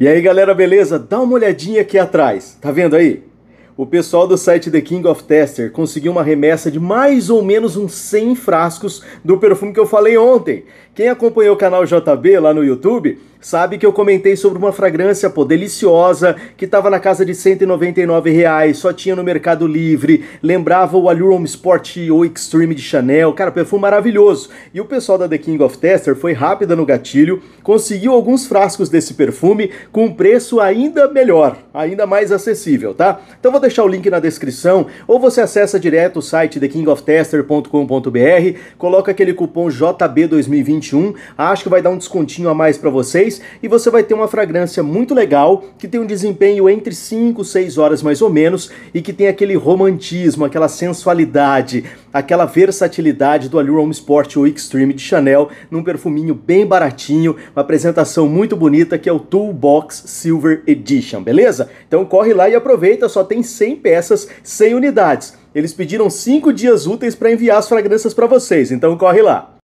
E aí galera, beleza? Dá uma olhadinha aqui atrás, tá vendo aí? O pessoal do site The King of Tester conseguiu uma remessa de mais ou menos uns 100 frascos do perfume que eu falei ontem. Quem acompanhou o canal JB lá no YouTube sabe que eu comentei sobre uma fragrância, pô, deliciosa, que estava na casa de 199 reais, só tinha no Mercado Livre, lembrava o Allure Sport ou Extreme de Chanel, cara, perfume maravilhoso. E o pessoal da The King of Tester foi rápida no gatilho, conseguiu alguns frascos desse perfume com um preço ainda melhor, ainda mais acessível, tá? Então vou deixar o link na descrição, ou você acessa direto o site thekingoftester.com.br, coloca aquele cupom JB2021, acho que vai dar um descontinho a mais para vocês, vocês e você vai ter uma fragrância muito legal, que tem um desempenho entre 5 6 horas mais ou menos e que tem aquele romantismo, aquela sensualidade, aquela versatilidade do Allure Home Sport ou Extreme de Chanel, num perfuminho bem baratinho, uma apresentação muito bonita que é o Toolbox Silver Edition, beleza? Então corre lá e aproveita, só tem 100 peças, 100 unidades. Eles pediram 5 dias úteis para enviar as fragrâncias para vocês, então corre lá.